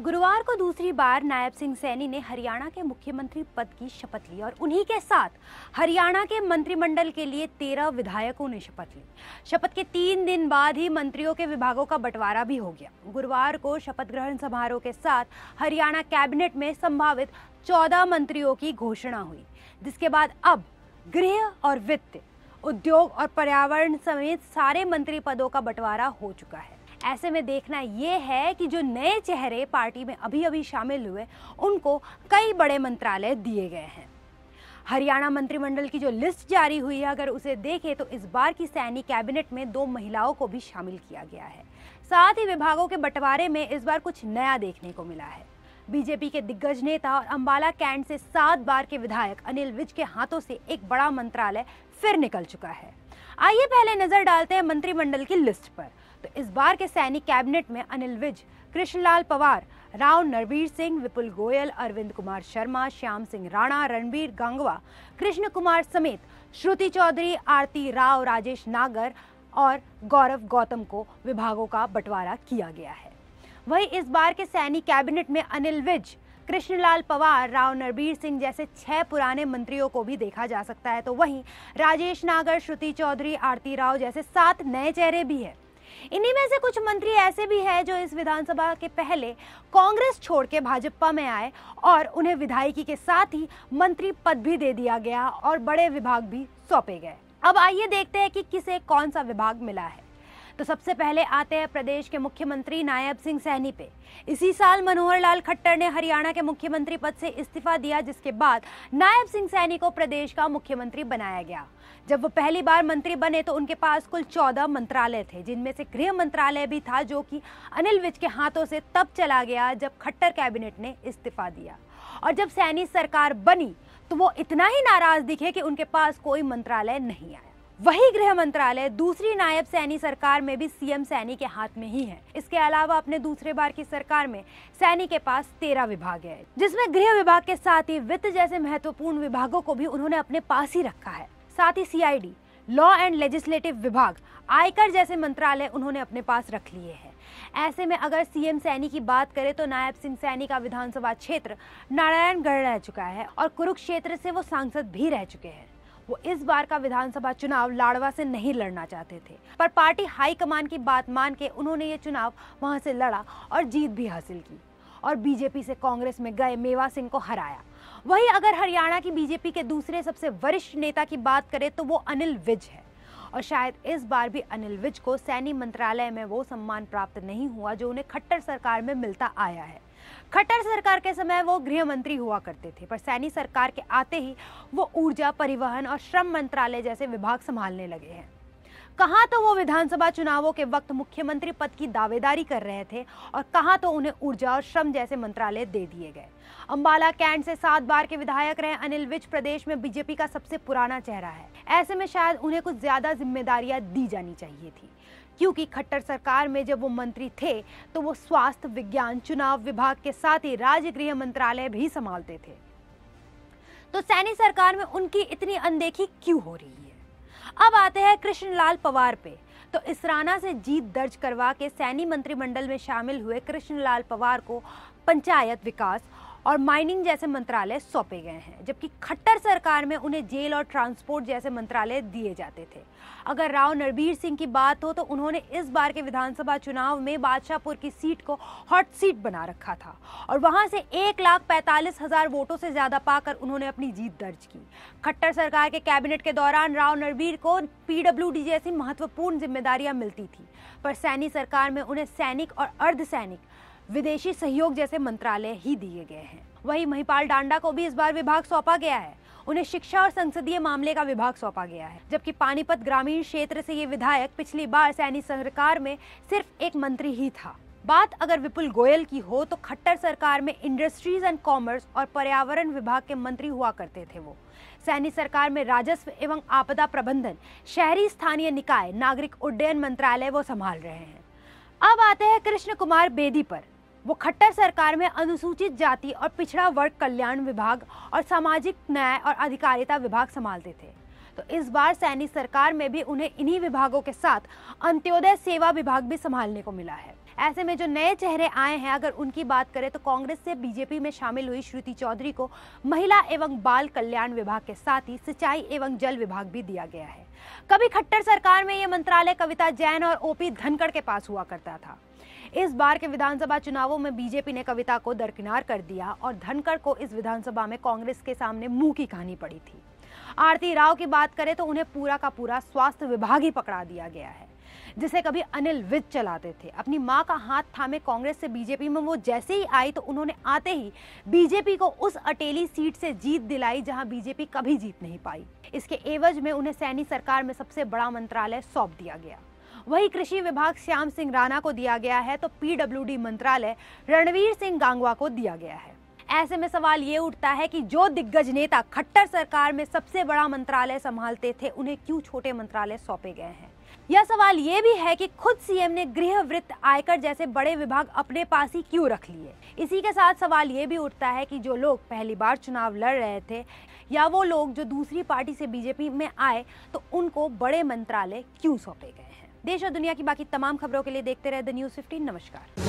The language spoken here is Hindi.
गुरुवार को दूसरी बार नायब सिंह सैनी ने हरियाणा के मुख्यमंत्री पद की शपथ ली और उन्हीं के साथ हरियाणा के मंत्रिमंडल के लिए तेरह विधायकों ने शपथ ली शपथ के तीन दिन बाद ही मंत्रियों के विभागों का बंटवारा भी हो गया गुरुवार को शपथ ग्रहण समारोह के साथ हरियाणा कैबिनेट में संभावित चौदह मंत्रियों की घोषणा हुई जिसके बाद अब गृह और वित्त उद्योग और पर्यावरण समेत सारे मंत्री पदों का बंटवारा हो चुका है ऐसे में देखना ये है कि जो नए चेहरे पार्टी में अभी अभी शामिल हुए उनको कई बड़े मंत्रालय दिए गए हैं हरियाणा मंत्रिमंडल की जो लिस्ट जारी हुई है अगर उसे देखें तो इस बार की सैनी कैबिनेट में दो महिलाओं को भी शामिल किया गया है साथ ही विभागों के बंटवारे में इस बार कुछ नया देखने को मिला है बीजेपी के दिग्गज नेता और अंबाला कैंट से सात बार के विधायक अनिल विज के हाथों से एक बड़ा मंत्रालय फिर निकल चुका है आइए पहले नजर डालते हैं मंत्रिमंडल की लिस्ट पर तो इस बार के सैनिक कैबिनेट में अनिल विज कृष्णलाल पवार राव नरवीर सिंह विपुल गोयल अरविंद कुमार शर्मा श्याम सिंह राणा रणबीर गंगवा कृष्ण कुमार समेत श्रुति चौधरी आरती राव राजेश नागर और गौरव गौतम को विभागों का बंटवारा किया गया है वहीं इस बार के सैनिक कैबिनेट में अनिल विज कृष्णलाल पवार राव नरबीर सिंह जैसे छह पुराने मंत्रियों को भी देखा जा सकता है तो वहीं राजेश नागर श्रुति चौधरी आरती राव जैसे सात नए चेहरे भी हैं इन्हीं में से कुछ मंत्री ऐसे भी हैं जो इस विधानसभा के पहले कांग्रेस छोड़ के भाजपा में आए और उन्हें विधायकी के साथ ही मंत्री पद भी दे दिया गया और बड़े विभाग भी सौंपे गए अब आइए देखते हैं कि किसे कौन सा विभाग मिला है तो सबसे पहले आते हैं प्रदेश के मुख्यमंत्री नायब सिंह सैनी पे इसी साल मनोहर लाल खट्टर ने हरियाणा के मुख्यमंत्री पद से इस्तीफा दिया जिसके बाद नायब सिंह सैनी को प्रदेश का मुख्यमंत्री बनाया गया जब वो पहली बार मंत्री बने तो उनके पास कुल चौदह मंत्रालय थे जिनमें से गृह मंत्रालय भी था जो कि अनिल विज के हाथों से तब चला गया जब खट्टर कैबिनेट ने इस्तीफा दिया और जब सैनी सरकार बनी तो वो इतना ही नाराज दिखे कि उनके पास कोई मंत्रालय नहीं आया वही गृह मंत्रालय दूसरी नायब सैनी सरकार में भी सीएम सैनी के हाथ में ही है इसके अलावा अपने दूसरे बार की सरकार में सैनी के पास तेरह विभाग है जिसमें गृह विभाग के साथ ही वित्त जैसे महत्वपूर्ण विभागों को भी उन्होंने अपने पास ही रखा है साथ ही सीआईडी लॉ एंड लेजिस्लेटिव विभाग आयकर जैसे मंत्रालय उन्होंने अपने पास रख लिए हैं ऐसे में अगर सीएम सैनी की बात करें तो नायब सिंह सैनी का विधानसभा क्षेत्र नारायणगढ़ रह चुका है और कुरुक्षेत्र से वो सांसद भी रह चुके हैं वो इस बार का विधानसभा चुनाव लाड़वा से नहीं लड़ना चाहते थे पर पार्टी हाईकमान की बात मान के उन्होंने ये चुनाव वहां से लड़ा और जीत भी हासिल की और बीजेपी से कांग्रेस में गए मेवा सिंह को हराया वही अगर हरियाणा की बीजेपी के दूसरे सबसे वरिष्ठ नेता की बात करें तो वो अनिल विज है और शायद इस बार भी अनिल विज को सैन्य मंत्रालय में वो सम्मान प्राप्त नहीं हुआ जो उन्हें खट्टर सरकार में मिलता आया है खट्टर सरकार के समय वो गृह मंत्री हुआ करते थे पर सैनी सरकार के आते ही वो ऊर्जा परिवहन और श्रम मंत्रालय जैसे विभाग संभालने लगे हैं कहां तो वो विधानसभा चुनावों के वक्त मुख्यमंत्री पद की दावेदारी कर रहे थे और कहां तो उन्हें ऊर्जा और श्रम जैसे मंत्रालय दे दिए गए अंबाला कैंट से सात बार के विधायक रहे अनिल विज प्रदेश में बीजेपी का सबसे पुराना चेहरा है ऐसे में शायद उन्हें कुछ ज्यादा जिम्मेदारियां दी जानी चाहिए थी क्योंकि खट्टर सरकार में जब वो मंत्री थे तो वो स्वास्थ्य विज्ञान चुनाव विभाग के साथ ही राज्य गृह मंत्रालय भी संभालते थे तो सैनी सरकार में उनकी इतनी अनदेखी क्यों हो रही है अब आते हैं कृष्णलाल पवार पे तो इसराना से जीत दर्ज करवा के सैनी मंत्रिमंडल में शामिल हुए कृष्णलाल पवार को पंचायत विकास और माइनिंग जैसे मंत्रालय सौंपे गए हैं जबकि खट्टर सरकार में उन्हें जेल और ट्रांसपोर्ट जैसे मंत्रालय दिए जाते थे अगर राव नरबीर सिंह की बात हो तो उन्होंने इस बार के विधानसभा चुनाव में बादशाहपुर की सीट को हॉट सीट बना रखा था और वहां से एक लाख पैंतालीस हजार वोटों से ज्यादा पाकर उन्होंने अपनी जीत दर्ज की खट्टर सरकार के कैबिनेट के दौरान राव नरबीर को पीडब्ल्यू जैसी महत्वपूर्ण जिम्मेदारियां मिलती थी पर सैनी सरकार में उन्हें सैनिक और अर्धसैनिक विदेशी सहयोग जैसे मंत्रालय ही दिए गए हैं वही महिपाल डांडा को भी इस बार विभाग सौंपा गया है उन्हें शिक्षा और संसदीय मामले का विभाग सौंपा गया है जबकि पानीपत ग्रामीण क्षेत्र से ये विधायक पिछली बार सैनी सरकार में सिर्फ एक मंत्री ही था बात अगर विपुल गोयल की हो तो खट्टर सरकार में इंडस्ट्रीज एंड कॉमर्स और पर्यावरण विभाग के मंत्री हुआ करते थे वो सैनी सरकार में राजस्व एवं आपदा प्रबंधन शहरी स्थानीय निकाय नागरिक उड्डयन मंत्रालय वो संभाल रहे हैं अब आते हैं कृष्ण कुमार बेदी पर वो खट्टर सरकार में अनुसूचित जाति और पिछड़ा वर्ग कल्याण विभाग और सामाजिक न्याय और अधिकारिता विभाग संभालते थे तो इस बार सैनी सरकार में भी उन्हें इन्हीं विभागों के साथ अंत्योदय सेवा विभाग भी संभालने को मिला है ऐसे में जो नए चेहरे आए हैं अगर उनकी बात करें तो कांग्रेस से बीजेपी में शामिल हुई श्रुति चौधरी को महिला एवं बाल कल्याण विभाग के साथ ही सिंचाई एवं जल विभाग भी दिया गया है कभी खट्टर सरकार में ये मंत्रालय कविता जैन और ओपी धनखड़ के पास हुआ करता था इस बार के विधानसभा चुनावों में बीजेपी ने कविता को दरकिनार कर दिया और धनखड़ को इस विधानसभा में कांग्रेस के सामने मुंह की कहानी पड़ी थी आरती राव की बात करें तो उन्हें पूरा का पूरा स्वास्थ्य विभाग ही पकड़ा दिया गया है जिसे कभी अनिल विज चलाते थे अपनी माँ का हाथ थामे कांग्रेस से बीजेपी में वो जैसे ही आई तो उन्होंने आते ही बीजेपी को उस अटेली सीट से जीत दिलाई जहां बीजेपी कभी जीत नहीं पाई इसके एवज में उन्हें सैनी सरकार में सबसे बड़ा मंत्रालय सौंप दिया गया वही कृषि विभाग श्याम सिंह राणा को दिया गया है तो पीडब्ल्यूडी मंत्रालय रणवीर सिंह गांगवा को दिया गया है ऐसे में सवाल ये उठता है कि जो दिग्गज नेता खट्टर सरकार में सबसे बड़ा मंत्रालय संभालते थे उन्हें क्यों छोटे मंत्रालय सौंपे गए हैं यह सवाल ये भी है कि खुद सीएम ने गृह वृत्त आयकर जैसे बड़े विभाग अपने पास ही क्यों रख लिए इसी के साथ सवाल ये भी उठता है कि जो लोग पहली बार चुनाव लड़ रहे थे या वो लोग जो दूसरी पार्टी से बीजेपी में आए तो उनको बड़े मंत्रालय क्यों सौंपे गए हैं देश और दुनिया की बाकी तमाम खबरों के लिए देखते रहे द न्यूज़ फिफ्टीन नमस्कार